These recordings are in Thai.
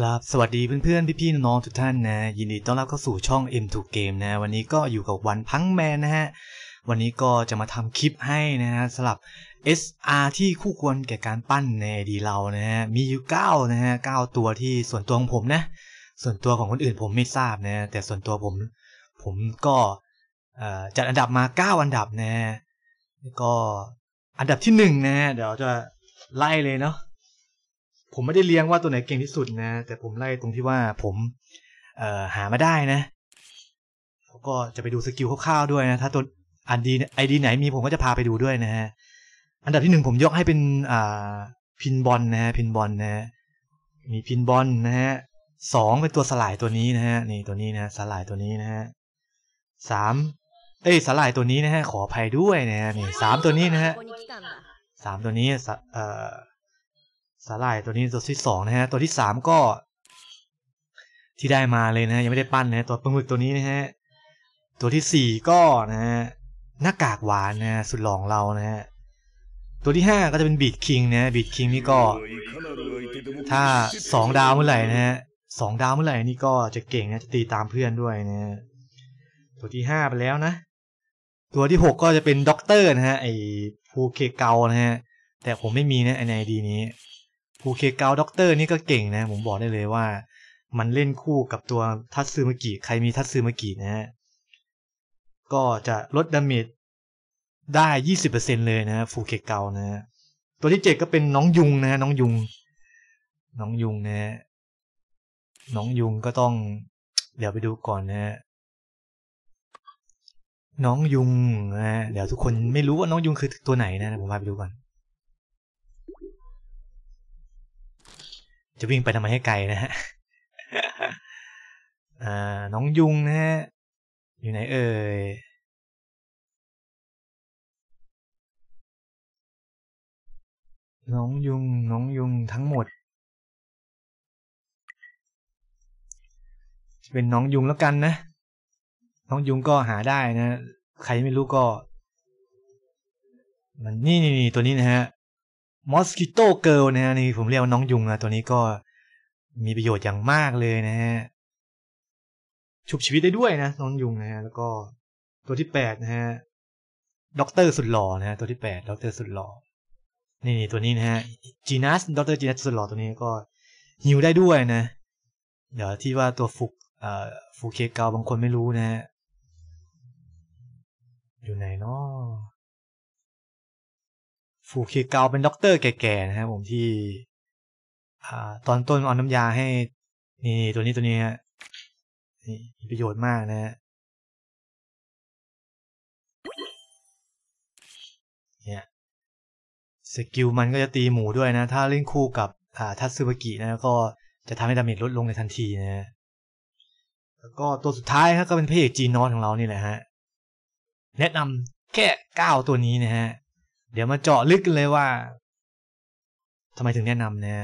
ครับสวัสดีเพื่อนๆ พี่ๆน้องๆทุกท่านนะ ยินดีต้อนรับเข้าสู่ช่อง M2 Game นะ วันนี้ก็อยู่กับวันพังแมนนะฮะ วันนี้ก็จะมาทำคลิปให้นะฮะสำหรับ SR ที่คู่ควรแก่การปั้นในดีเรานะฮะ มีอยู่ 9 นะฮะ 9 ตัวที่ส่วนตัวของผมนะ ส่วนตัวของคนอื่นผมไม่ทราบนะแต่ส่วนตัวผม ผมก็จัดอันดับมา 9 อันดับนะก็อันดับที่ 1นะฮะเดี๋ยวจะไล่เลยเนาะผมไม่ได้เลี้ยงว่าตัวไหนเก่งที่สุดนะ แต่ผมไล่ตรงที่ว่าผมเออหามาได้นะแล้วก็จะไปดูสกิลคร่าวๆด้วยนะถ้าตัวอันดีไอดีไหนมีผมก็จะพาไปดูด้วยนะฮะอันดับที่หนึ่งผมยกให้เป็นอ่า พินบอลนะฮะพินบอลนะฮะมีพินบอลนะฮะสองเป็นตัวสลายตัวนี้นะฮะนี่ตัวนี้นะสลายตัวนี้นะฮะสามเอ้สลายตัวนี้นะฮะขออภัยด้วยนะฮะนี่สามตัวนี้นะฮะสามตัวนี้ เอ่อสาหร่ายตัวนี้ตัวที่สองนะฮะตัวที่สามก็ ที่ได้มาเลยนะยังไม่ได้ปั้นนะ ตัวปลาหมึกตัวนี้นะฮะตัวที่สี่ก็นะฮะหน้ากากหวานนะสุดหลองเรานะฮะตัวที่ห้าก็จะเป็นบีดคิงนะบีดคิงนี่ก็ถ้าสองดาวเมื่อไหร่นะฮะสองดาวเมื่อไหร่นี่ก็จะเก่งนะจะตีตามเพื่อนด้วยนะฮะตัวที่ห้าไปแล้วนะ ตัวที่หกก็จะเป็นด็อกเตอร์นะฮะไอ้ภูเคเกานะฮะแต่ผมไม่มีนะไอในดีนี้ภูเคเกาด็อกเตอร์นี่ก็เก่งนะ ผมบอกได้เลยว่า มันเล่นคู่กับตัวทัตซึมากิใครมีทัตซึมากินะฮะก็จะลดดาเมจได้ยี่สิบเปอร์เซ็นเลยนะฟูเคเกานะตัวที่เจ็ดก็เป็นน้องยุงนะน้องยุงน้องยุงนะน้องยุงก็ต้องเดี๋ยวไปดูก่อนนะน้องยุงนะเดี๋ยวทุกคนไม่รู้ว่าน้องยุงคือตัวไหนนะผมพาไปดูก่อนจะวิ่งไปทำไมให้ไกลนะฮะน้องยุงนะฮะ อยู่ไหนเอ่ย น้องยุง น้องยุงทั้งหมด เป็นน้องยุงแล้วกันนะ น้องยุงก็หาได้นะ ใครไม่รู้ก็ มันนี่นี่ตัวนี้นะฮะมอสกิโตเกิลนะฮะนี่ผมเรียกว่าน้องยุงนะตัวนี้ก็ มีประโยชน์อย่างมากเลยนะฮะชุบชีวิตได้ด้วยนะน้องยุงนะฮะ แล้วก็ ตัวที่แปดนะฮะด็อกเตอร์สุดหล่อนะฮะตัวที่แปดด็อกเตอร์สุดหล่อนี่ตัวนี้นะฮะจีนัสด็อกเตอร์จีนัสสุดหล่อตัวนี้ก็ฮิวได้ด้วยนะ เดี๋ยวที่ว่าตัวฟุกเอ่อฟกเคเกาบางคนไม่รู้นะฮะอยู่ไหนเนาะฟูคีเกาเป็นด็อกเตอร์แก่ๆนะครับผมที่อตอนต้นเอาน้ำยาให้ นี่ตัวนี้ตัวนี้ฮะนี่มีประโยชน์มากนะฮะเนี่ยสกิลมันก็จะตีหมูด้วยนะ ถ้าเล่นคู่กับทัตสึบกินะ ก็จะทำให้ดาเมจลดลงในทันทีนะฮะแล้วก็ตัวสุดท้ายฮะก็เป็นพระเอกจีนอสของเรานี่แหละฮะแนะนำแค่เก้าตัวนี้นะฮะเดี๋ยวมาเจาะลึกกันเลยว่าทำไมถึงแนะนำนะระ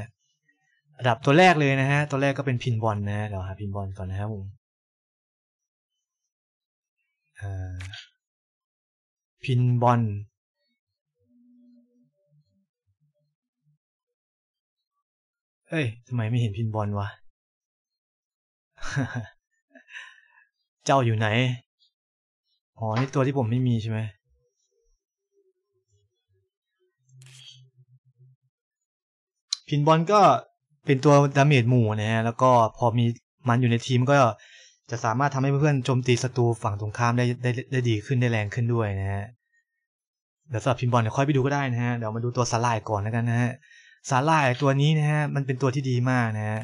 อันดับตัวแรกเลยนะฮะ ตัวแรกก็เป็นพินบอลนะะเดี๋ยวหาพินบอลก่อนนะครับผมพินบอลเอ้ยทำไมไม่เห็นพินบอลวะ เจ้าอยู่ไหนอ๋อนี่ตัวที่ผมไม่มีใช่ไหมพินบอลก็เป็นตัวดาเมจหมู่นะฮะแล้วก็พอมีมันอยู่ในทีมก็จะสามารถทำให้เพื่อนโจมตีศัตรูฝั่งตรงข้ามได้ได้ได้ดีขึ้นได้แรงขึ้นด้วยนะฮะเดี๋ยวสำหรับพินบอลเดี๋ยวค่อยไปดูก็ได้นะฮะเดี๋ยวมาดูตัวสลายก่อนแล้วกันนะฮะสลายตัวนี้นะฮะมันเป็นตัวที่ดีมากนะฮะ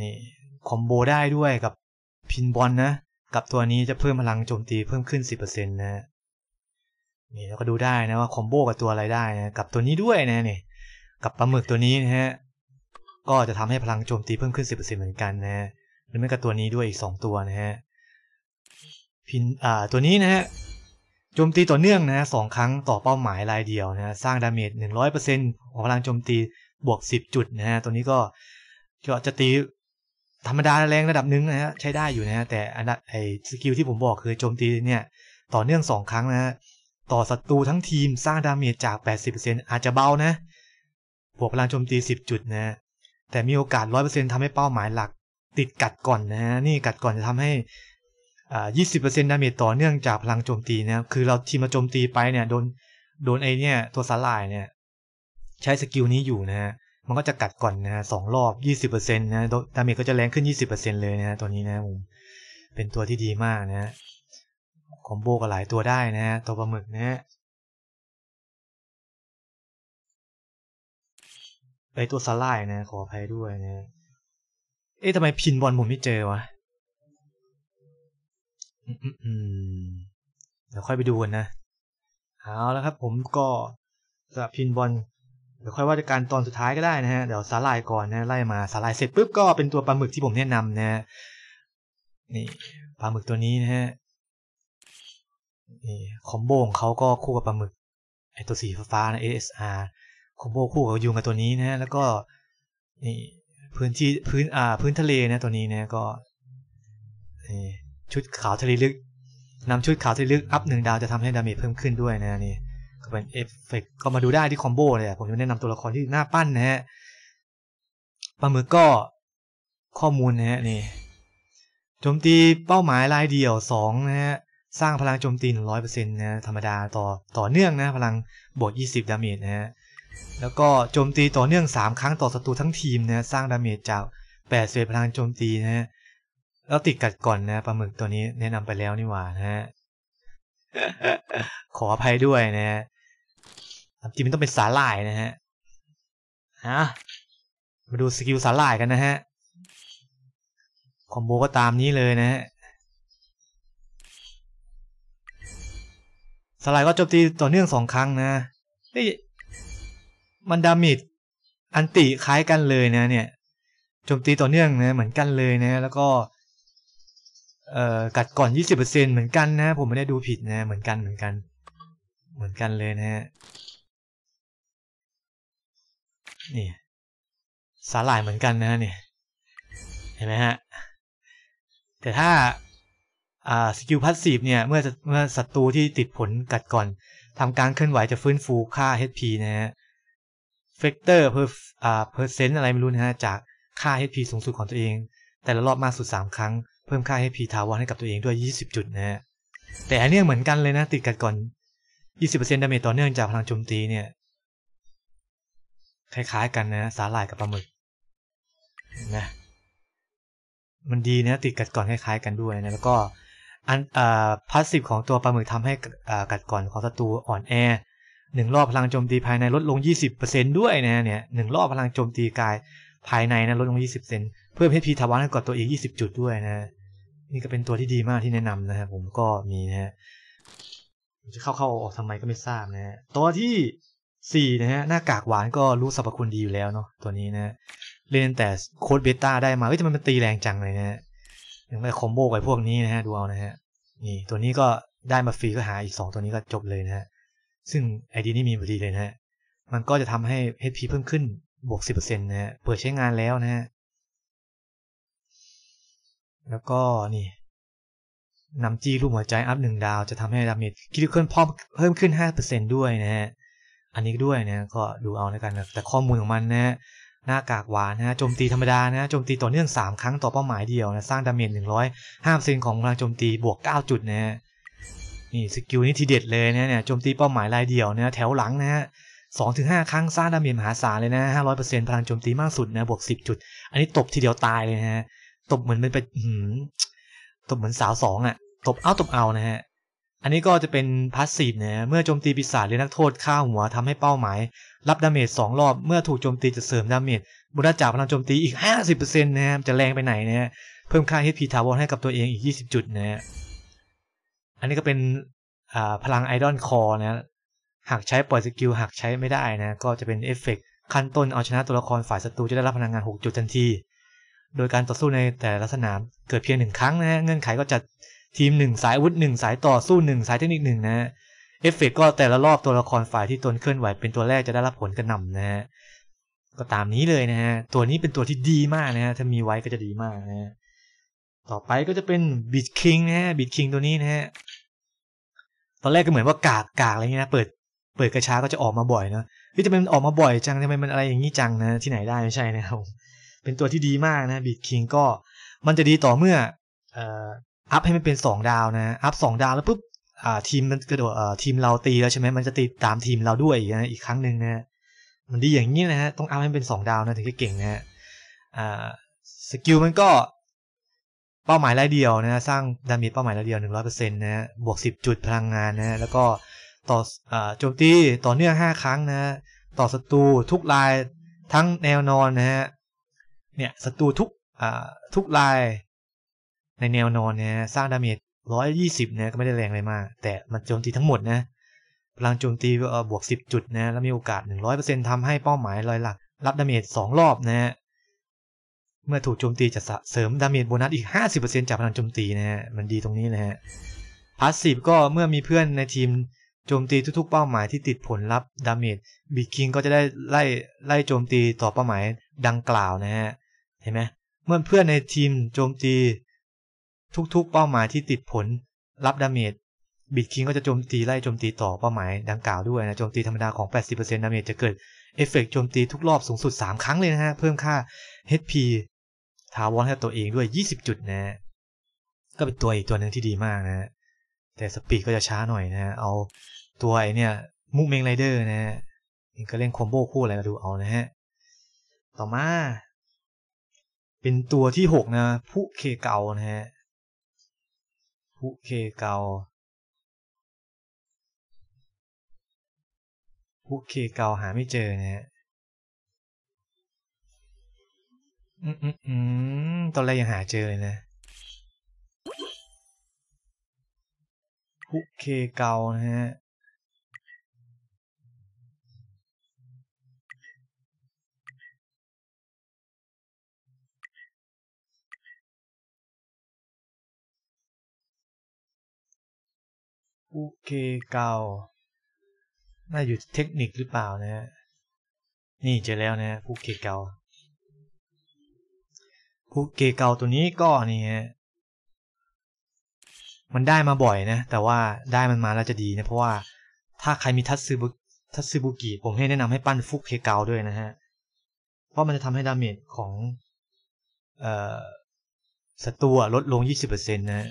นี่คอมโบได้ด้วยกับพินบอลนะกับตัวนี้จะเพิ่มพลังโจมตีเพิ่มขึ้นสิบเเปอร์ซ็นต์นะฮะนี่เราก็ดูได้นะว่าคอมโบกับตัวอะไรได้นะกับตัวนี้ด้วยนะนี่กับปลาหมึกตัวนี้นะฮะ ก็จะทำให้พลังโจมตีเพิ่มขึ้น 10%เหมือนกันนะฮะหรือแม้ก็ตัวนี้ด้วยอีก 2 ตัวนะฮะพินอ่าตัวนี้นะฮะ โจมตีต่อเนื่องนะสองครั้งต่อเป้าหมายรายเดียวนะสร้างดาเมจ100%ของพลังโจมตีบวก10 จุดนะฮะตัวนี้ก็จะตีธรรมดาแรงระดับหนึ่งนะฮะใช้ได้อยู่นะฮะแต่อันไอสกิลที่ผมบอกคือโจมตีเนี่ย ต่อเนื่อง 2 ครั้งนะฮะต่อศัตรูทั้งทีมสร้างดาเมจจาก 80%อาจจะเบานะบวกพลังโจมตี10จุดนะแต่มีโอกาส 100%ทำให้เป้าหมายหลัก ติดกัดก่อนนะ นี่กัดก่อนจะทำให้ยี่สิบเปอร์เซ็นต์ดาเมจต่อเนื่องจากพลังโจมตีนะครับคือเราทีมมาโจมตีไปเนี่ยโดนโดนไอเนี่ยตัวสลายเนี่ยใช้สกิลนี้อยู่นะฮะ มันก็จะกัดก่อนนะฮะสองรอบยี่สิบเปอร์เซ็นต์นะดาเมจก็จะแรงขึ้นยี่สิบเปอร์เซ็นต์เลยนะฮะตัวนี้นะผมเป็นตัวที่ดีมากนะฮะคอมโบกับหลายตัวได้นะฮะตัวปลาหมึกนะฮะไอตัวสาายนะ ขออภัยด้วยนะ เอ๊ะทำไมพินบอลผมไม่เจอวะ เดี๋ยวค่อยไปดูกันนะ เอาแล้วครับผมก็สำพินบอลเดี๋ยวค่อยว่าการตอนสุดท้ายก็ได้นะฮะ เดี๋ยวสาลายก่อนนะ ไล่มาสาลายเสร็จปุ๊บ ก็เป็นตัวปลาหมึกที่ผมแนะนำนะนี่ปลาหมึกตัวนี้นะฮะนี่คอมโบของเขาก็คู่กับปลาหมึกไอตัวสีฟ้านะ ASR คอมโบคู่กับยุงกับตัวนี้นะแล้วก็นี่พื้นที่พื้นอ่า พื้นทะเลนะตัวนี้นะก็ ชุดขาวทะเลลึกนำชุดขาวทะเลลึกอัพหนึ่งดาวจะทำให้ดาเมจเพิ่มขึ้นด้วยนะนี่ก็เป็นเอฟเฟกก็มาดูได้ที่คอมโบเลยผมจะแนะนำตัวละครที่หน้าปั้นนะฮะปลาหมึกก็ข้อมูลนะฮะ นี่โจมตีเป้าหมายรายเดียว 2 นะฮะ สร้างพลังโจมตี100%นะธรรมดาต่อต่อเนื่องนะพลังบวก20ดาเมจนะฮะแล้วก็โจมตี ต่อเนื่อง 3 ครั้งต่อศัตรูทั้งทีมนะสร้างดาเมจจาก8เศษพลังโจมตีนะฮะแล้วติดกัดก่อนนะปลาหมึกตัวนี้ แนะนำไปแล้วนี่หว่านะฮะขออภัยด้วยนะฮะจริงมันต้องเป็นสาหร่ายนะฮะฮะมาดูสกิลสาหร่ายกันนะฮะคอมโบก็ตามนี้เลยนะฮะสาหร่ายก็โจมตีต่อเนื่องสองครั้งนะเี้มันดามิดอันติคล้ายกันเลยนะ เนี่ยโจมตีต่อเนื่องนะเหมือนกันเลยนะแล้วก็เอ่อกัดก่อน 20%เหมือนกันนะ ผมไม่ได้ดูผิดนะเหมือนกันเหมือนกัน เหมือนกันเลยนะฮะนี่สาหร่ายเหมือนกันนะ เนี่ย เห็นไหมฮะแต่ถ้าอ่าสกิลพัสซีฟเนี่ย เมื่อเมื่อศัตรูที่ติดผลกัดก่อนทำการเคลื่อนไหวจะฟื้นฟูค่า HP นะฮะเฟกเตอร์เพอร์อเปอร์เซนต์อะไรไม่รู้นะฮะ จากค่า HP สูงสุดของตัวเอง แต่ละรอบมากสุด 3 ครั้งเพิ่มค่า HP ทาวนให้กับตัวเองด้วย 20 จุดนะฮะ แต่อันนี้เหมือนกันเลยนะติดกันก่อน 20%ดาเมจต่อเนื่องจากพลังโจมตีเนี่ย คล้ายๆ กันนะ สาหร่ายกับปลาหมึกนะมันดีนะ ติดกัดก่อนคล้าย ๆ กันด้วยนะ แล้วก็อันอ่าพาสซีฟของตัวปลาหมึกทำให้อ่ากัดก่อนของศัตรูอ่อนแอหนึ่งรอบพลังโจมตี ภายในลดลง 20%ด้วยนะเนี่ยหนึ่งรอบพลังโจมตีกายภายในนะลดลง 20%เพิ่มให้พีทาวานให้กดตัวอีก20 จุดด้วยนะนี่ก็เป็นตัวที่ดีมากที่แนะนำนะครับผมก็มีนะฮะจะเข้าเข้าออกทำไมก็ไม่ทราบนะฮะ ตัวที่สี่นะฮะหน้ากากหวานก็รู้สรรพคุณดีอยู่แล้วเนาะตัวนี้นะเล่นแต่โค้ดเบต้าได้มาเฮ้ยทำไมมันตีแรงจังเลยนะฮะยังไม่คอมโบกับพวกนี้นะฮะดูเอานะฮะนี่ตัวนี้ก็ได้มาฟรีก็หาอีกสองตัวนี้ก็จบเลยนะฮะซึ่งไอเดียนี้มีพอดีเลยนะฮะ มันก็จะทำให้ HP เพิ่มขึ้นบวก10%นะฮะ เปิดใช้งานแล้วนะฮะ แล้วก็นี่นำจี้รูปหัวใจอัพหนึ่งดาวจะทำให้ดาเมจคิดเคลพอเพิ่มขึ้น 5%ด้วยนะฮะ อันนี้ด้วยนะก็ดูเอาแล้วกันนะ แต่ข้อมูลของมันนะฮะหน้ากากหวานนะโจมตีธรรมดานะโจมตีต่อเนื่อง 3 ครั้งต่อเป้าหมายเดียวนะสร้างดาเมจ105%ของพลังโจมตีบวก9จุดนะฮะนี่สกิลนี้ทีเด็ดเลยนเนี่ยโจมตีเป้าหมายรายเดียวนะแถวหลังนะฮะสองถึงห้าครั้งสร้างดาเมจมหาศาลเลยนะห้าร้อยเปอร์เซ็นต์พลังโจมตีมากสุดนะบวกสิบจุด อันนี้ตบทีเดียวตายเลยนะฮะตบเหมือนเป็นไปตบเหมือนสาวสองอ่ะ ตบเอา ตบเอา นะฮะ อันนี้ก็จะเป็นพาสซีฟนะเมื่อโจมตีปีศาจหรือนักโทษฆ่าหัวทำให้เป้าหมาย รับดาเมจสองรอบ เมื่อถูกโจมตีจะเสริมดาเมจบุญจากพลังโจมตีอีกห้าสิบเปอร์เซ็นต์นะฮะจะแรงไปไหนนะฮะเพิ่มค่า HP ทาวนให้กับตัวเองอีกยี่สิบจุดนะฮะอันนี้ก็เป็นพลังไอดอลคอนะหากใช้ปล่อยสกิลหากใช้ไม่ได้นะก็จะเป็นเอฟเฟกขั้นต้นเอาชนะตัวละครฝ่ายศัตรูจะได้รับพลังงาน 6จุดทันที โดยการต่อสู้ในแต่ละสนาม เกิดเพียงหนึ่งครั้งนะเงื่อนไขก็จะทีม 1 สายอาวุธ 1 สายต่อสู้ 1 สายเทคนิคหนะเอฟเฟกก็แต่ละรอบตัวละครฝ่ายที่ตนเคลื่อนไหว เป็นตัวแรกจะได้รับผลกระหน่ำนะฮะก็ตามนี้เลยนะฮะตัวนี้เป็นตัวที่ดีมากนะฮะถ้ามีไว้ก็จะดีมากนะฮะต่อไปก็จะเป็นบิดคิงนะฮะบิดคิงตัวนี้นะฮะตอนแรกก็เหมือนว่ากากกากอะไรเงี้ยเปิดเปิดกระชาก็จะออกมาบ่อยเนาะที่จะเป็นออกมาบ่อยจังทำไมมันอะไรอย่างนี้จังนะที่ไหนได้ไม่ใช่นะครับเป็นตัวที่ดีมากนะบีดคิงก็มันจะดีต่อเมื่อ อัพให้มันเป็น 2 ดาวนะอัพสดาวแล้วปุ๊บทีมมันกระโดดทีมเราตีแล้วใช่ไหมมันจะตีตามทีมเราด้วยนะอีกครั้งหนึ่งนะมันดีอย่างนี้นะฮะต้องอัพให้เป็น 2 ดาวนะถึงจะเก่งนะฮะสกิลมันก็เป้าหมายรายเดียวนะสร้างดาเมจเป้าหมายรายเดียว100%นะฮะบวก10จุดพลังงานนะแล้วก็ต่อโจมตีต่อเนื่อง5ครั้งนะต่อศัตรูทุกลายทั้งแนวนอนนะฮะเนี่ยศัตรูทุกทุกลายในแนวนอนนะสร้างดาเมจิบเนะก็ไม่ได้แรงอะไรมาก แต่มันโจมตีทั้งหมดนะพลังโจมตีบวกสิบจุดนะแล้วมีโอกาสหนึ่งรร้ออยเเป์ซ็นต์ทำให้เป้าหมายลอยหลักรับดาเมจสองรอบนะฮะเมื่อถูกโจมตีจะเสริมดาเมจโบนัสอีก 50%จากพลังโจมตีนะฮะ มันดีตรงนี้นะฮะ พาสซีฟก็เมื่อมีเพื่อนในทีมโจมตีทุกๆเป้าหมายที่ติดผลลัพธ์ดาเมจบีคิงก็จะได้ไล่ไล่โจมตีต่อเป้าหมายดังกล่าวนะฮะ เห็นไหมเมื่อเพื่อนในทีมโจมตีทุกๆ เป้าหมายที่ติดผลรับดาเมจบีคิงก็จะโจมตีไล่โจมตีต่อเป้าหมาย ดังกล่าวด้วยนะ โจมตีธรรมดาของ 80%ดาเมจจะเกิดเอฟเฟกโจมตีทุกรอบสูงสุด 3 ครั้งเลยนะฮะ เพิ่มค่า HP ทาวอนให้ตัวเองด้วย 20 จุดนะ ก็เป็นตัวอีกตัวหนึ่งที่ดีมากนะ แต่สปีดก็จะช้าหน่อยนะ เอาตัวไอเนี่ย มุกเมงไรเดอร์นะก็เล่นคอมโบคู่อะไรมาดูเอานะฮะ ต่อมา เป็นตัวที่ 6 นะผู้เคเกานะฮะผู้เคเกาผู้เคเกาหาไม่เจอนะฮะอืม ตอนแรกยังหาเจอเลยนะฮุเคเกา นะฮะคุเคเกา น่าอยู่เทคนิคหรือเปล่านะฮะนี่เจอแล้วนะฮะคุเคเกาคุกเกเกาตัวนี้ก็นี่ฮะ มันได้มาบ่อยนะ แต่ว่าได้มันมาแล้วจะดีนะ เพราะว่า ถ้าใครมีทัตซึบุทัตซึบุกิผมให้แนะนำให้ปั้นฟุกเกเกาด้วยนะฮะ เพราะมันจะทำให้ดาเมจของ เอ่อศัตรูลดลง 20%นะนะ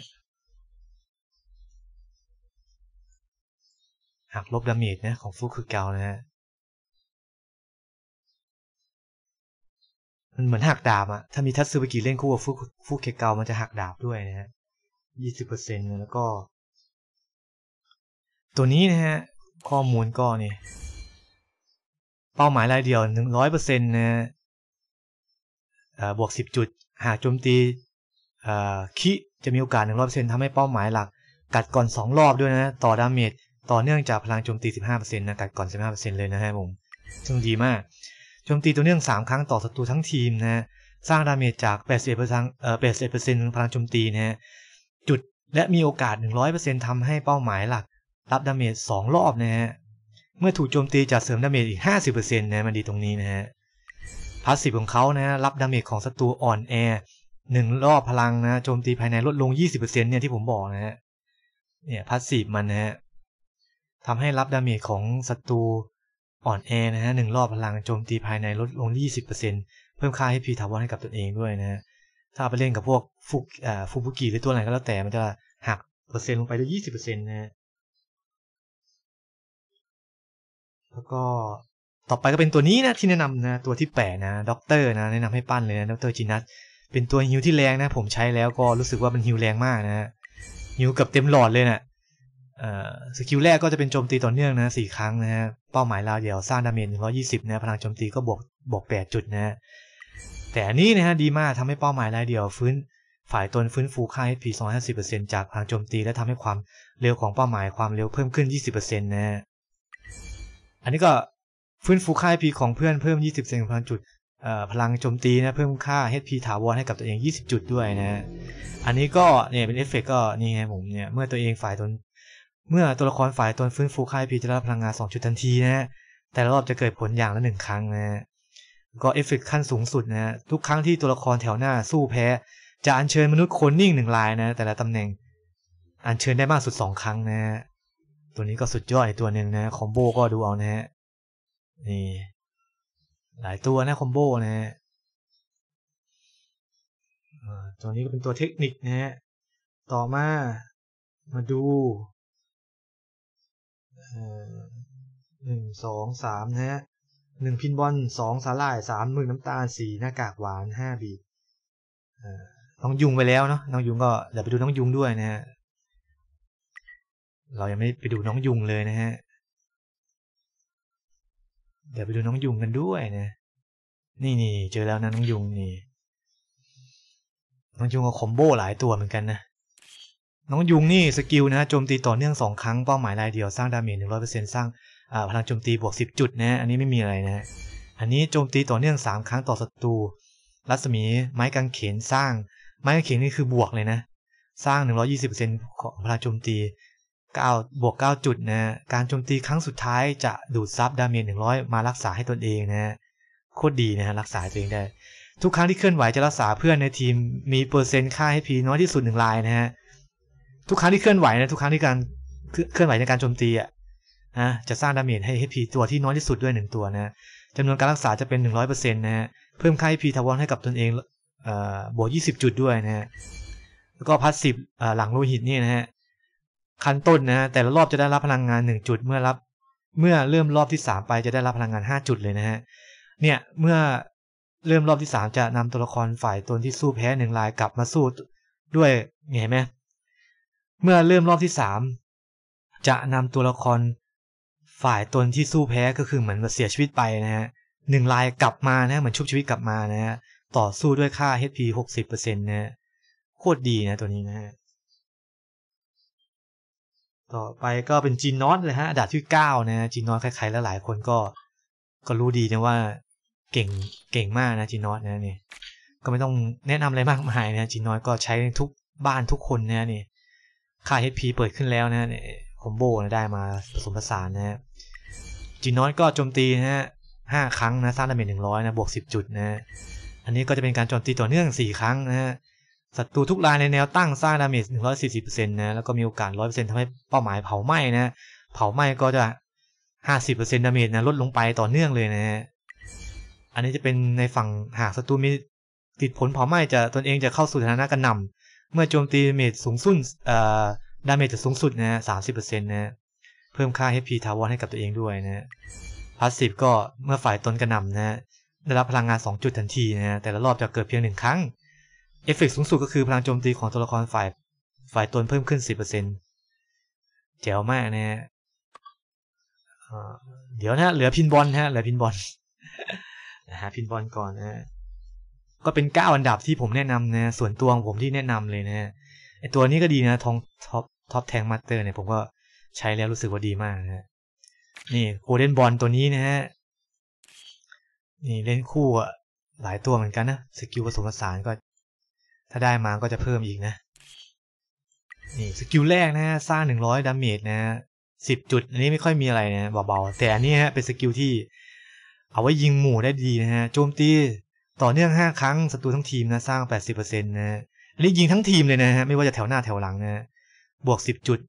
หักลบดาเมจนะ ของฟุกคือเกานะฮะมันเหมือนหักดาบอะถ้ามีทัตซูบิกิเล่นคู่กับฟุฟูกเคเกามันจะหักดาบด้วยนะฮะยี่สิบเปอร์เซ็นต์แล้วก็ ตัวนี้นะฮะ ข้อมูลก็นี่ เป้าหมายรายเดียวหนึ่งร้อยเปอร์เซ็นต์นะบวกสิบจุด หากโจมตีคิจะมีโอกาสหนึ่งร้อยเปอร์เซ็นต์ทำให้เป้าหมายหลัก กัดก่อนสองรอบด้วยนะ ต่อดาเมจต่อเนื่องจากพลังโจมตีสิบห้าเปอร์เซ็นต์นะกัดก่อนสิบห้าเปอร์เซ็นต์เลยนะฮะผมซึ่งดีมากโจมตีตัวเนื่อง 3 ครั้งต่อศัตรูทั้งทีมนะฮะสร้างดาเมจจาก 81%เอ่อ81%นต์พลังโจมตีนะฮะจุดและมีโอกาส 100%ทำให้เป้าหมายหลัก รับดาเมจ2รอบนะฮะเมื่อถูกโจมตีจะเสริมดาเมจอีก 50%นะมันดีตรงนี้นะฮะพาสซีฟของเขานะรับดาเมจของศัตรูอ่อนแอหนึ่งรอบพลังนะโจมตีภายในลดลง 20%เนี่ยที่ผมบอกนะฮะเนี่ยพาสซีฟมันนะฮะทำให้รับดาเมจของศัตรูอ่อนแอนะฮะหนึ่งรอบพลังโจมตีภายในลดลง 20%เพิ่มค่าให้พีถาวรให้กับตนเองด้วยนะฮะ ถ้าไปเล่นกับพวกฟุกอ่ฟุบุกิหรือตัวไหนก็แล้วแต่มันจะหักเปอร์เซ็นต์ลงไปได้ยี่สิบเปอร์เซ็นต์นะฮะแล้วก็ต่อไปก็เป็นตัวนี้นะที่แนะนำนะตัวที่แปดนะ ด็อกเตอร์นะแนะนำให้ปั้นเลยนะ ด็อกเตอร์จินัสเป็นตัวฮิวที่แรงนะ ผมใช้แล้วก็รู้สึกว่ามันฮิวแรงมากนะฮะฮิวกับเต็มหลอดเลยน่ะสกิลแรกก็จะเป็นโจมตีต่อเนื่องนะสี่ครั้งนะฮะเป้าหมายเราเดี๋ยวสร้างดาเมจหนึ่งร้อยี่สิบนะพลังโจมตีก็บวกบวกแปดจุดนะฮะแต่นี้นะฮะดีมากทำให้เป้าหมายรายเดียวฟื้นฝ่ายตนฟื้นฟูค่า HP 250%จากพลังโจมตี และทำให้ความเร็วของเป้าหมายความเร็วเพิ่มขึ้น 20%นะฮะอันนี้ก็ฟื้นฟูค่า HP ของเพื่อนเพิ่ม 20%พลังจุดพลังโจมตีนะเพิ่มค่า HP ถาวรให้กับตัวเอง 20 จุดด้วยนะอันนี้ก็เนี่ยเป็นเอฟเฟกก็นี่ไงผมเนี่ยเมื่อตัวเองฝ่ายตนเมื่อตัวละครฝ่ายตนฟื้นฟูค่ายพีจะรับพลังงาน2จุดทันทีนะฮะแต่ละรอบจะเกิดผลอย่างละหนึ่งครั้งนะฮะก็เอฟเฟกขั้นสูงสุดนะฮะทุกครั้งที่ตัวละครแถวหน้าสู้แพ้ จะอัญเชิญมนุษย์คนนิ่งหนึ่งลายนะแต่ละตำแหน่ง อัญเชิญได้มากสุดสองครั้งนะฮะตัวนี้ก็สุดยอดอีกตัวหนึ่งนะ คอมโบก็ดูเอานะฮะนี่ หลายตัวนะคอมโบนะฮะตัวนี้ก็เป็นตัวเทคนิคนะฮะต่อมามาดูหนึ่งสองสามนะฮะหนึ่งพินบอลสองสาหร่ายสามมึอน้ำตาลสี่หน้ากากหวานห้าบีน้องยุงไปแล้วเนาะน้องยุงก็เดี๋ยวไปดูน้องยุงด้วยนะฮะ เรายังไม่ไปดูน้องยุงเลยนะฮะเดี๋ยวไปดูน้องยุงกันด้วยนะ นี่นี่เจอแล้วนะน้องยุงนี่ น้องยุงก็คอมโบหลายตัวเหมือนกันนะน้องยุงนี่สกิลนะโจมตีต่อเนื่องสองครั้งเป้าหมายรายเดียวสร้างดาเมจหนึ่งร้อยเปอร์เซ็นต์สร้างพลังโจมตีบวกสิบจุดนะอันนี้ไม่มีอะไรนะอันนี้โจมตีต่อเนื่องสามครั้งต่อศัตรูรัศมีไม้กางเขนสร้างไม้กางเขนนี่คือบวกเลยนะสร้างหนึ่งร้อยี่สิบเปอร์เซ็นต์ของพลังโจมตีเก้าบวกเก้าจุดนะการโจมตีครั้งสุดท้าย จะดูดซับดาเมจหนึ่งร้อยมารักษาให้ตนเองนะโคตรดีนะรักษาตัวเองได้ ทุกครั้งที่เคลื่อนไหวจะรักษาเพื่อนในทีมมีเปอร์เซ็นต์ค่าให้พีน้อยที่สุดหนึ่งลายนะฮะทุกครั้งที่เคลื่อนไหวนะทุกครั้งที่การเคลื่อนไหวในการโจมตีอ่ะนะจะสร้างดาเมจให้ให้พีตัวที่น้อยที่สุดด้วยหนึ่งตัวนะจำนวนการรักษาจะเป็นหนึ่งร้อยเปอร์เซ็นต์นะเพิ่มค่าให้พีทาวอนให้กับตนเอง เอ่อบวกยี่สิบจุดด้วยนะฮะแล้วก็พัสสิบหลังโลหิตนี่นะฮะคันต้นนะแต่ละรอบจะได้รับพลังงานหนึ่งจุดเมื่อรับ เมื่อเริ่มรอบที่สามไปจะได้รับพลังงานห้าจุดเลยนะฮะเนี่ยเมื่อเริ่มรอบที่สามจะนำตัวละครฝ่ายตนที่สู้แพ้หนึ่งรายกลับมาสู้ด้วยเห็นไหมเมื่อเริ่มรอบที่สามจะนำตัวละครฝ่ายตนที่สู้แพ้ก็คือเหมือนเสียชีวิตไปนะฮะหนึ่งลายกลับมานะเหมือนชุบชีวิตกลับมานะฮะ ต่อสู้ด้วยค่า HP หกสิบเปอร์เซ็นต์นะฮะ โคตรดีนะตัวนี้นะฮะ ต่อไปก็เป็นจีนนอตเลยฮะดาบที่เก้านะจีนนอตใครๆและหลายคนก็ ก็รู้ดีนะว่า เก่งเก่งมากนะจีนนอตนะนี่ก็ไม่ต้องแนะนำอะไรมากมายนะจีนนอตก็ใช้ทุกบ้านทุกคนนะนี่ค่า HP เปิดขึ้นแล้วนะคอมโบได้มาผสมผสานนะฮะจีน้อยก็โจมตีนะฮะห้าครั้งนะสร้างดาเมจหนึ่งร้อยนะ บวกสิบจุดนะอันนี้ก็จะเป็นการโจมตีต่อเนื่องสี่ครั้งนะฮะศัตรูทุกรายในแนวตั้งสร้างดาเมจหนึ่งร้อยสี่สิบเปอร์เซ็นต์นะแล้วก็มีโอกาสร้อยเปอร์เซ็นต์ทำให้เป้าหมายเผาไหม้นะเผาไหม้ก็จะห้าสิบเปอร์เซ็นต์ดาเมจนะลดลงไปต่อเนื่องเลยนะฮะอันนี้จะเป็นในฝั่งหากศัตรูมีติดผลเผาไหม้จะตนเองจะเข้าสู่ฐานะกระหน่ำเมื่อโจมตีเมจสูงสุดดาเมจจะสูงสุดนะสามสิบเปอร์เซ็นต์นะเพิ่มค่า HP ทาวอนให้กับตัวเองด้วยนะพาสซีฟก็เมื่อฝ่ายตนกระหน่ำนะได้รับพลังงาน 2 จุดทันทีนะแต่ละรอบจะเกิดเพียงหนึ่งครั้งเอฟเฟกสูงสุดก็คือพลังโจมตีของตัวละครฝ่ายฝ่ายตนเพิ่มขึ้น 10%แจ๋วมากนะฮะเดี๋ยวนะ เหลือพินบอลฮะเหลือพินบอลนะฮะพินบอลก่อนนะก็เป็นเก้าอันดับที่ผมแนะนำนะส่วนตัวของผมที่แนะนำเลยนะไอตัวนี้ก็ดีนะทองท็อปท็อปแทงมาสเตอร์เนี่ยผมก็ใช้แล้วรู้สึกว่าดีมากนะนี่โคเดนบอลตัวนี้นะฮะ นี่เล่นคู่อะหลายตัวเหมือนกันนะ สกิลผสมผสานก็ ถ้าได้มาก็จะเพิ่มอีกนะ นี่สกิลแรกนะฮะสร้างหนึ่งร้อยดาเมจนะสิบจุด อันนี้ไม่ค่อยมีอะไรนะเบาๆแต่อันนี้ฮะเป็นสกิลที่ เอาไว้ยิงหมู่ได้ดีนะฮะโจมตีต่อเนื่อง 5 ครั้งศัตรูทั้งทีมนะ สร้าง 80%นะลียิงทั้งทีมเลยนะฮะ ไม่ว่าจะแถวหน้าแถวหลังนะบวก 10 จุด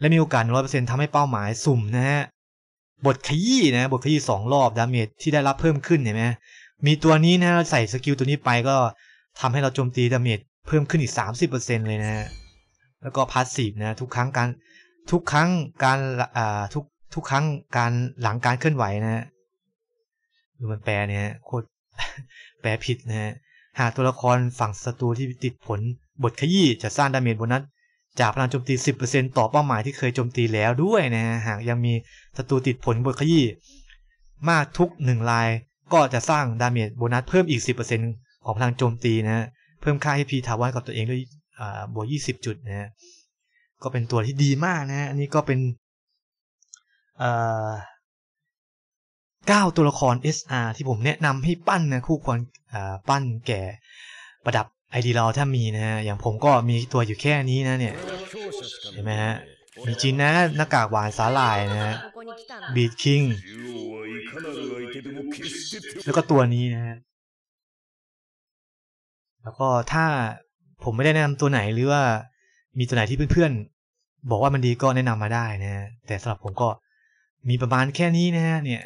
และมีโอกาส100%ทำให้เป้าหมายสุ่มนะฮะ บทขยี้นะ บทขยี้2รอบดาเมจที่ได้รับเพิ่มขึ้นเห็นไหมมีตัวนี้นะเราใส่สกิลตัวนี้ไปก็ทำให้เราโจมตีดาเมจเพิ่มขึ้นอีก 30%เลยนะฮะ แล้วก็พาสซีฟนะ ทุกครั้งการทุกครั้งการอ่าทุกทุกครั้งการหลังการเคลื่อนไหวนะฮะดูมันแปลเนี่ยโคตรแปลผิดนะฮะ หากตัวละครฝั่งศัตรูที่ติดผลบทขยี้จะสร้างดาเมจโบนัสจากพลังโจมตี 10%ต่อเป้าหมายที่เคยโจมตีแล้วด้วยนะฮะ หากยังมีศัตรูติดผลบทขยี้มากทุก1ลายก็จะสร้างดาเมจโบนัสเพิ่มอีก 10%ของพลังโจมตีนะฮะ เพิ่มค่าให้พีทาวันกับตัวเองด้วยบวก20 จุดนะฮะ ก็เป็นตัวที่ดีมากนะอันนี้ก็เป็น9 ตัวละคร SR ที่ผมแนะนำให้ปั้นนะคู่ควรปั้นแก่ประดับไอดีเราถ้ามีนะอย่างผมก็มีตัวอยู่แค่นี้นะ เนี่ยเห็นไหมฮะมีจินนะหน้ากากหวานสาหร่ายนะบีดคิงแล้วก็ตัวนี้นะแล้วก็ถ้าผมไม่ได้แนะนำตัวไหนหรือว่ามีตัวไหนที่เพื่อนๆ บอกว่ามันดีก็แนะนำมาได้นะแต่สำหรับผมก็มีประมาณแค่นี้นะเนี่ย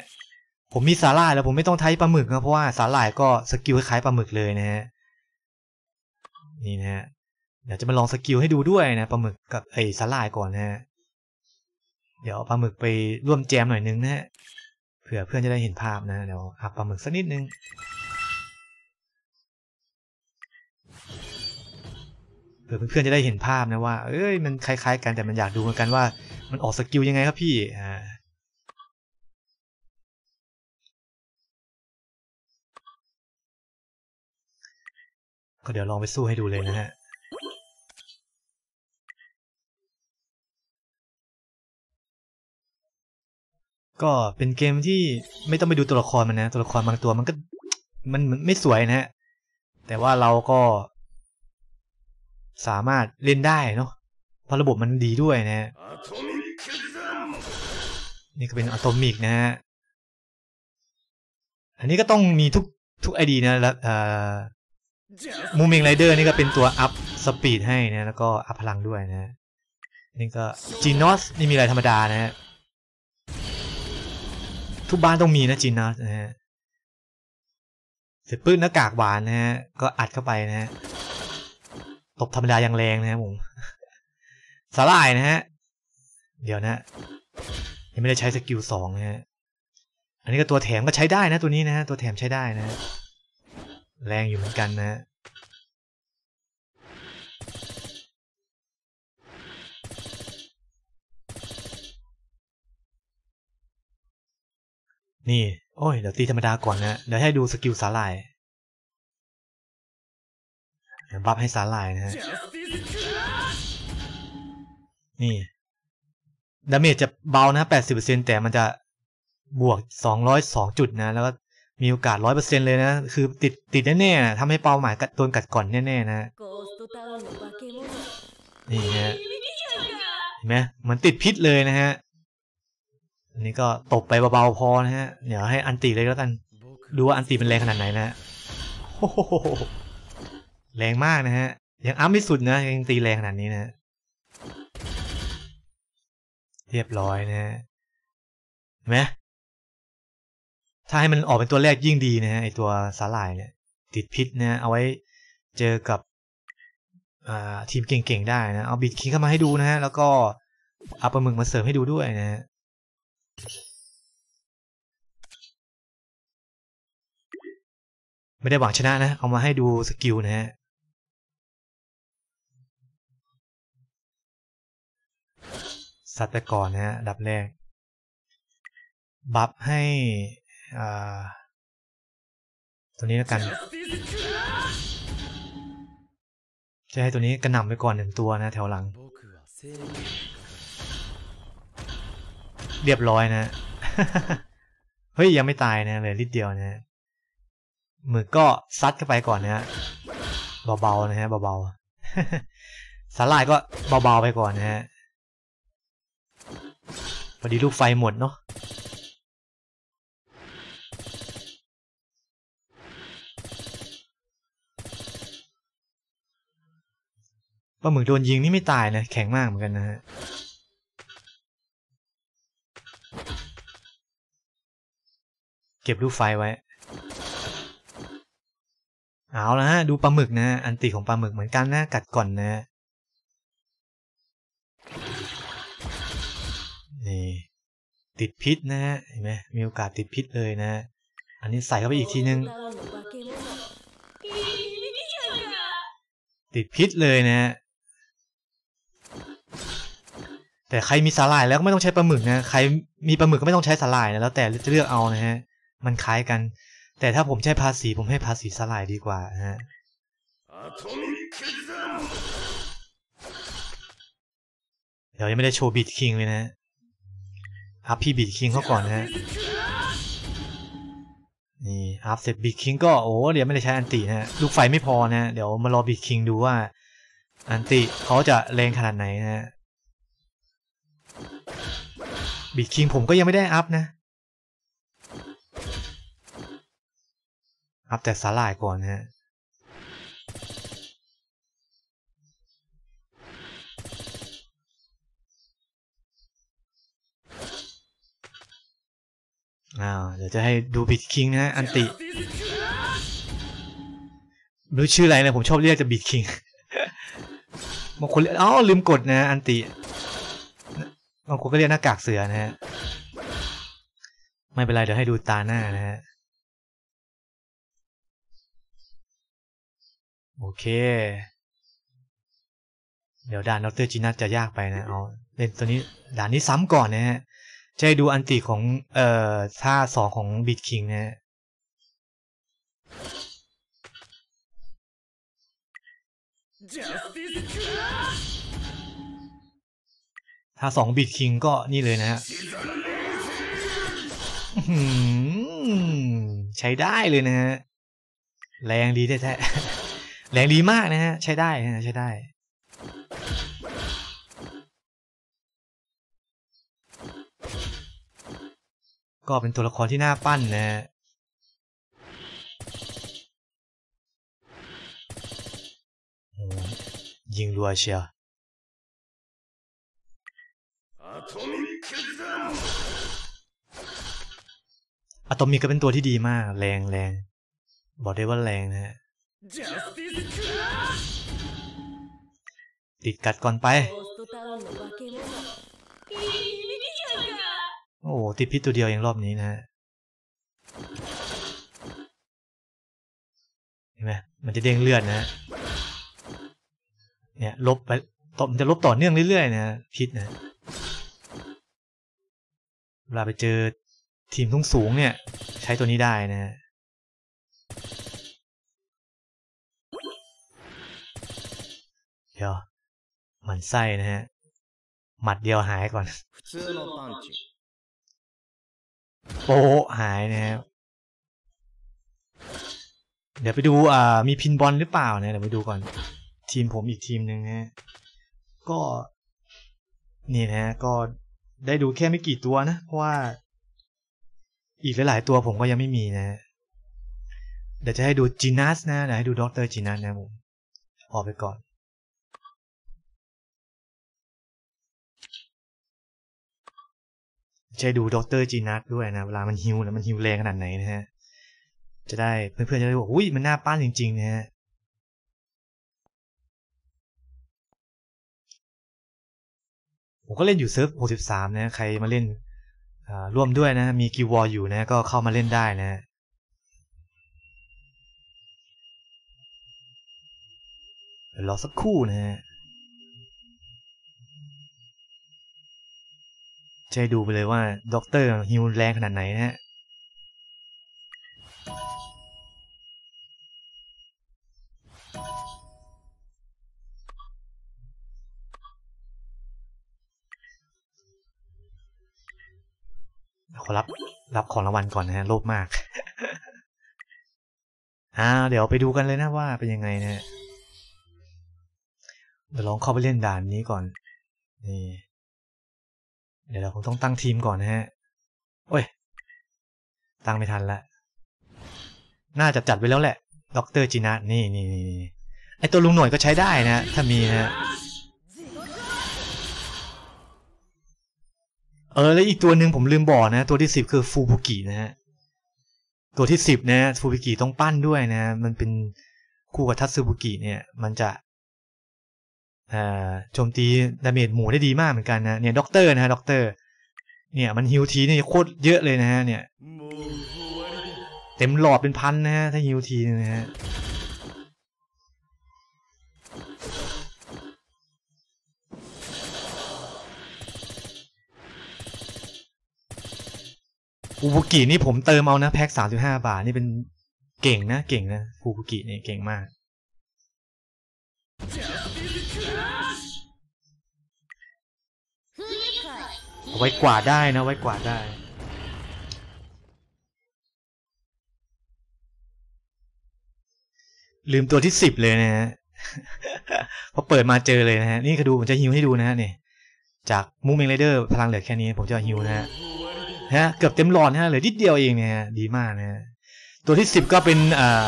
ผมมีสาหร่ายแล้วผมไม่ต้องใช้ปลาหมึกนะเพราะว่าสาหร่ายก็สกิลคล้ายปลาหมึกเลยนะฮะนี่นะฮะเดี๋ยวจะมาลองสกิลให้ดูด้วยนะปลาหมึกกับไอสาหร่ายก่อนนะฮะเดี๋ยวปลาหมึกไปร่วมแจมหน่อยนึงนะฮะเผื่อเพื่อนจะได้เห็นภาพนะเดี๋ยวอัพปลาหมึกสักนิดนึงเผื่อเพื่อนจะได้เห็นภาพนะว่า เอ้ยมันคล้าย ๆกันแต่มันอยากดูเหมือนกันว่ามันออกสกิลยังไงครับพี่อ่า็เดี๋ยวลองไปสู้ให้ดูเลยนะฮะ ก็เป็นเกมที่ไม่ต้องไปดูตัวละครมันนะ ตัวละครบางตัวมันก็ มันไม่สวยนะฮะแต่ว่าเราก็สามารถเล่นได้เนาะเพราะระบบมันดีด้วยนะะนี่ก็เป็นอะตอมิกนะฮะ อันนี้ก็ต้องมีทุก ทุกไอดีนะแล้วมูมิงไรเดอร์นี่ก็เป็นตัวอัพสปีดให้นะแล้วก็อัพพลังด้วยนะนี่ก็จีนอสนี่มีอะไรธรรมดานะฮะทุกบ้านต้องมีนะจีนอสนะฮะเสร็จปื้นหน้ากากหวานนะฮะก็อัดเข้าไปนะฮะตบธรรมดาอย่างแรงนะฮะผมสลายนะฮะเดี๋ยวนะยังไม่ได้ใช้สกิลสองนะฮะอันนี้ก็ตัวแถมก็ใช้ได้นะ ตัวนี้นะฮะตัวแถมใช้ได้นะแรงอยู่เหมือนกันนะ นี่โอ้ยเดี๋ยวตีธรรมดาก่อนนะ เดี๋ยวให้ดูสกิลสาหร่าย บัฟให้สาหร่ายนะฮะ นี่ ดาเมจจะเบานะ80%แต่มันจะบวก 202 จุดนะแล้วก็มีโอกาสร้อยเปอร์เซ็นเลยนะ คือติดติดแน่ๆนะทำให้เป้าหมายโดนกัดก่อนแน่ๆนะ นี่ฮะเห็นไหมมันติดพิษเลยนะฮะ อันนี้ก็ตบไปเบาๆพอนะฮะ เดี๋ยวให้อันตีเลยแล้วกัน ดูว่าอันตีมันแรงขนาดไหนนะโอ้โหแรงมากนะฮะยังอัพไม่สุดนะ ยังตีแรงขนาดนี้นะเรียบร้อยนะฮะเห็นไหมถ้าให้มันออกเป็นตัวแรกยิ่งดีนะฮะ ไอตัวสาหร่ายเนี่ย ติดพิษนะเอาไว้เจอกับทีมเก่งๆได้นะ เอาบิดคิงเข้ามาให้ดูนะฮะ แล้วก็เอาปลาหมึกมาเสริมให้ดูด้วยนะฮะไม่ได้หวังชนะนะ เอามาให้ดูสกิลนะฮะสัตว์ไปก่อนนะฮะดับแรกบัฟให้ตัวนี้แล้วกัน จะให้ตัวนี้กระหน่ำไปก่อนหนึ่งตัวนะแถวหลัง เรียบร้อยนะ เฮ้ยยังไม่ตายนะเลยริดเดียวนะ มือก็ซัดเข้าไปก่อนนะฮะเบาๆนะฮะเบาๆสาลายก็เบาๆไปก่อนนะฮะพอดีลูกไฟหมดเนาะปลาหมึกโดนยิงนี่ไม่ตายนะ แข็งมากเหมือนกันนะฮะ เก็บลูกไฟไว้ เอาละฮะ ดูปลาหมึกนะอันติของปลาหมึกเหมือนกันนะ กัดก่อนนะนี่ติดพิษนะฮะเห็นไหมมีโอกาสติดพิษเลยนะ อันนี้ใส่เข้าไปอีกทีนึง ติดพิษเลยนะแต่ใครมีสาหร่ายแล้วก็ไม่ต้องใช้ปลาหมึกนะ ใครมีปลาหมึกก็ไม่ต้องใช้สาหร่ายนะแล้วแต่จะเลือกเอานะฮะ มันคล้ายกัน แต่ถ้าผมใช้ภาษีผมให้ภาษีสาหร่ายดีกว่าฮะเดี๋ยวยังไม่ได้โชว์บีดคิงเลยนะอัพพี่บีดคิงเขาก่อนนะฮะนี่อัพเสร็จบีดคิงก็โอ้เดี๋ยวไม่ได้ใช้อันตินะลูกไฟไม่พอนะเดี๋ยวมารอบีดคิงดูว่า อันติเขาจะแรงขนาดไหนนะบีคิง ผมก็ยังไม่ได้อัพนะ อัพแต่สาหร่ายก่อนนะฮะอ้าวเดี๋ยวจะให้ดูบิดคิงนะอันติ รู้ชื่ออะไรนะผมชอบเรียกจะบิดคิงบางคนเรียกอ๋อลืมกดนะ อันติบางคนก็เรียกหน้ากากเสือนะฮะ ไม่เป็นไร เดี๋ยวให้ดูตาหน้านะฮะ โอเค เดี๋ยวด่านดรจีนัทจะยากไปนะ เอาเล่นตัวนี้ด่านนี้ซ้ำก่อนนะฮะจะให้ดูอันติของ เอ่อ ท่าสองของบิดคิงนะฮะถ้าสองบิดคิงก็นี่เลยนะฮะ ใช้ได้เลยนะฮะ แรงดีแท้ๆแรงดีมากนะฮะ ใช้ได้นะ ใช้ได้ ก็เป็นตัวละครที่น่าปั้นนะ ยิงรัวเชียวอะตอมิกก็เป็นตัวที่ดีมาก แรงแรง บอกได้ว่าแรงนะฮะติดกัดก่อนไปโอ้ติดพิษตัวเดียวเองรอบนี้นะฮะเห็นไหมมันจะเด้งเลือดนะฮะเนี่ย ลบไปต่อมันจะลบต่อเนื่องเรื่อยๆนะพิษนะเวลาไปเจอทีมทุ่งสูงเนี่ย ใช้ตัวนี้ได้นะเดี๋ยวมันไส้นะฮะ หมัดเดียวหายก่อนโป๊หายนะฮะเดี๋ยวไปดูอ่า มีพินบอลหรือเปล่าเนี่ยเดี๋ยวไปดูก่อน ทีมผมอีกทีมหนึ่งนะก็ นี่นะก็ได้ดูแค่ไม่กี่ตัวนะเพราะว่าอีกหลายๆตัวผมก็ยังไม่มีนะเดี๋ยวจะให้ดูจีนัสนะเดี๋ยวให้ดูด็อกเตอร์จีนัสนะผมออกไปก่อน จะดูด็อกเตอร์จีนัสด้วยนะเวลามันหิวแล้ว มันหิวแรงขนาดไหนนะฮะ จะได้เพื่อนๆจะได้บอกอุ้ยมันน่าปั้นจริงๆนะฮะผมก็เล่นอยู่เซิร์ฟ 63นะใครมาเล่นร่วมด้วยนะมีกิวออยู่นะก็เข้ามาเล่นได้นะรอสักคู่นะฮะจะดูไปเลยว่าด็อกเตอร์ฮิวแรงขนาดไหนนะฮะขอรับ รับของรางวัลก่อนนะฮะ โลภมาก อ่าเดี๋ยวไปดูกันเลยนะว่าเป็นยังไงนะเดี๋ยวลองเข้าไปเล่นด่านนี้ก่อน นี่ เดี๋ยวเราคงต้องตั้งทีมก่อนนะฮะโอ้ย ตั้งไม่ทันละ น่าจะจัดไปแล้วแหละด็อกเตอร์จีนะ นี่นี่นี่ ไอตัวลุงหน่วยก็ใช้ได้นะ ถ้ามีนะเออแล้วอีกตัวหนึ่งผมลืมบอกนะตัวที่สิบคือฟูบุกินะฮะตัวที่สิบนะฟูบุกิต้องปั้นด้วยนะ มันเป็นคู่กับทัตสึบุกิเนี่ย มันจะโจมตีดาเมจหมูได้ดีมากเหมือนกันนะเนี่ยด็อกเตอร์นะฮะด็อกเตอร์ เนี่ย มันฮิวทีเนี่ยโคตรเยอะเลยนะฮะเนี่ย เต็มหลอดเป็นพันนะฮะถ้าฮิวทีนะฮะอูบุกินี่ผมเติมเอานะแพ็กสามสิบห้าบาท นี่เป็นเก่งนะ เก่งนะฟูบุกิเนี่ยเก่งมากไว้กวาดได้นะ ไว้กวาดได้ ลืมตัวที่สิบเลยนะฮะพอเปิดมาเจอเลยนะฮะนี่คือดูผมจะฮิวให้ดูนะฮะเนี่ยจากมูเมงไรเดอร์พลังเหลือแค่นี้ ผมจะฮิวนะฮะฮะเกือบเต็มหลอดฮะเหลือนิดเดียวเองเนี่ยดีมากนะฮะ ตัวที่สิบก็เป็นอ่า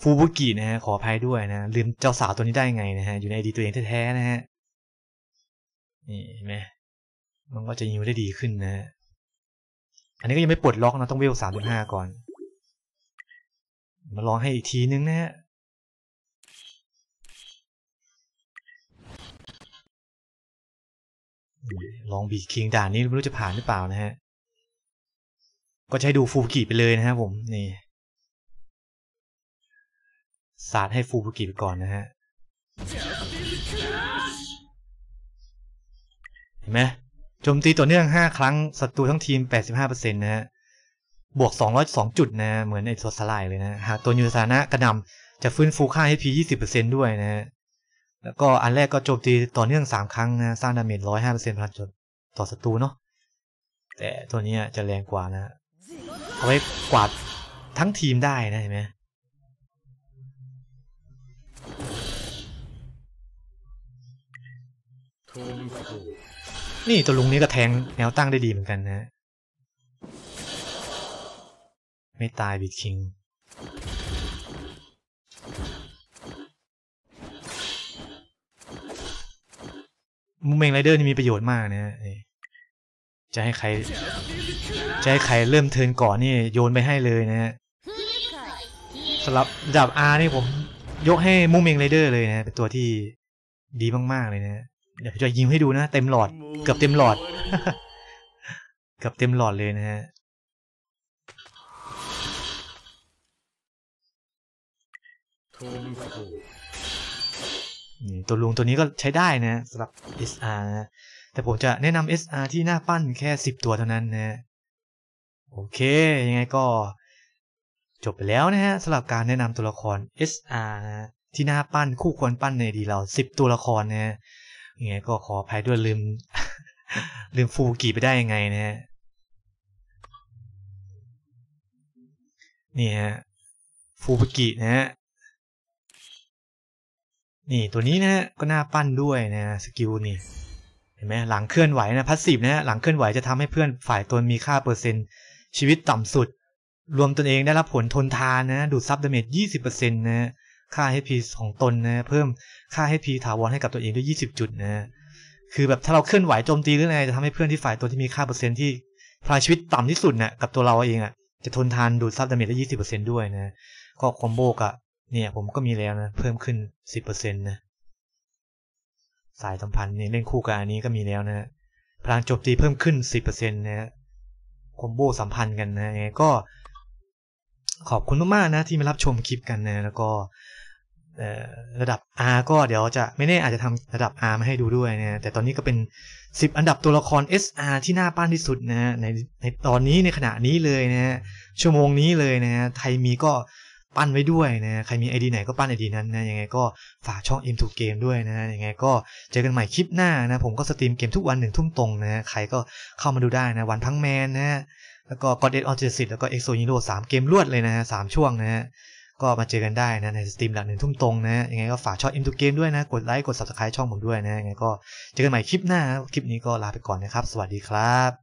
ฟูบุกินะฮะ ขออภัยด้วยนะลืมเจ้าสาวตัวนี้ได้ไงนะฮะอยู่ในดีตัวเองแท้ๆนะฮะ นี่เห็นไหมมันก็จะยิวได้ดีขึ้นนะฮะ อันนี้ก็ยังไม่ปลดล็อกนะ ต้องเวลสามจุดห้าก่อนมาลองให้อีกทีนึงนะฮะลองบีคิงด่านนี้ไม่รู้จะผ่านหรือเปล่านะฮะก็ใช้ดูฟูกิไปเลยนะครับผมนี่สาดให้ฟูกิไปก่อนนะฮะเห็นไหมโจมตีต่อเนื่อง 5 ครั้งศัตรูทั้งทีม 85%นะฮะ บวก 202 จุดนะ เหมือนไอ้โซลสลายเลยนะหากตัวยูสานะกระนำจะฟื้นฟูค่า HP 20%ด้วยนะฮะ แล้วก็อันแรกก็โจมตีต่อเนื่อง 3 ครั้งนะสร้างดาเมจ105%พลังจุดต่อศัตรูเนาะแต่ตัวนี้จะแรงกว่านะเอาไว้กวาดทั้งทีมได้นะเห็นไหมนี่ตัวลุงนี้ก็แทงแนวตั้งได้ดีเหมือนกันนะ ไม่ตายบิดคิงมุมเมงไรเดอร์นี่มีประโยชน์มากนะ่ะจะให้ใคร จะให้ใครเริ่มเทินก่อนนี่โยนไปให้เลยนะฮะสำหรับดาบอานี่ผม ยกให้มูมิงไรเดอร์เลยนะเป็นตัวที่ดีมากๆเลยนะเดี๋ยวจะยิงให้ดูนะเต็มหลอดเกือบเต็มหลอดเกือบเต็มหลอดเลยนะฮะตัวลุงตัวนี้ก็ใช้ได้นะสำหรับ SR นะแต่ผมจะแนะนำ SR ที่หน้าปั้นแค่ 10 ตัวเท่านั้นนะ โอเคยังไงก็ จบไปแล้วนะฮะสำหรับการแนะนำตัวละคร SR นะที่หน้าปั้นคู่ควรปั้นในดีเรา10 ตัวละครนะยังไงก็ขออภัยด้วยลืม ลืมฟูกีไปได้ยังไงนะฮะนี่ฮะ ฟูบุกินะฮะนี่ตัวนี้นะฮะก็น่าปั้นด้วยนะสกิลนี่เห็นไหมหลังเคลื่อนไหวนะพัสซีฟนะหลังเคลื่อนไหวจะทำให้เพื่อนฝ่ายตนมีค่าเปอร์เซ็นต์ชีวิตต่ำสุด รวมตนเองได้รับผลทนทานนะดูดซับดาเมจยี่สิบเปอร์เซ็นต์นะค่าให้พีของตนนะเพิ่มค่าให้พีถาวรให้กับตัวเองด้วยยี่สิบจุดนะคือแบบถ้าเราเคลื่อนไหวโจมตีหรืออะไรจะทำให้เพื่อนที่ฝ่ายตนที่มีค่าเปอร์เซ็นต์ที่พลายชีวิตต่ำที่สุดนะ่ะกับตัวเราเองอะ่ะจะทนทานดูดซับดาเมจได้ยี่สิบเปอร์เซ็นต์ด้วยนะก็คอมโบกะเนี่ยผมก็มีแล้วนะเพิ่มขึ้นสิบเปอร์เซ็นต์นะสายสัมพันธ์เนี่ยเล่นคู่กับอันนี้ก็มีแล้วนะฮะพลังโจมตีเพิ่มขึ้น 10%นะฮะคอมโบสัมพันธ์กันนะก็ ขอบคุณมากๆนะ ที่มารับชมคลิปกันนะ แล้วก็ระดับ R ก็เดี๋ยวจะไม่แน่อาจจะทำระดับ R มาให้ดูด้วยนะแต่ตอนนี้ก็เป็น 10 อันดับตัวละคร SR ที่น่าปั้นที่สุดนะในในตอนนี้ในขณะนี้เลยนะชั่วโมงนี้เลยนะไทยมีก็ปั้นไว้ด้วยนะ ใครมีไอดีไหนก็ปั้นไอดีนั้นนะ ยังไงก็ฝากช่อง M2 Game ด้วยนะยังไงก็เจอกันใหม่คลิปหน้านะ ผมก็สตรีมเกมทุกวันหนึ่งทุ่มตรงนะใครก็เข้ามาดูได้นะ วันพังแมนนะแล้วก็ God e อ็ดออนเจ i ิตแล้วก็ Exo h e r o 3สามเกมรวดเลยนะสามช่วงนะก็มาเจอกันได้นะ ในสตรีมหลักหนึ่งทุ่มตรงนะยังไง ก็ฝากช่อง M2 Game ด้วยนะ กดไลค์ กด subscribe ช่องผมด้วยนะ ยังไงก็เจอกันใหม่คลิปหน้า คลิปนี้ก็ลาไปก่อนนะครับ สวัสดีครับ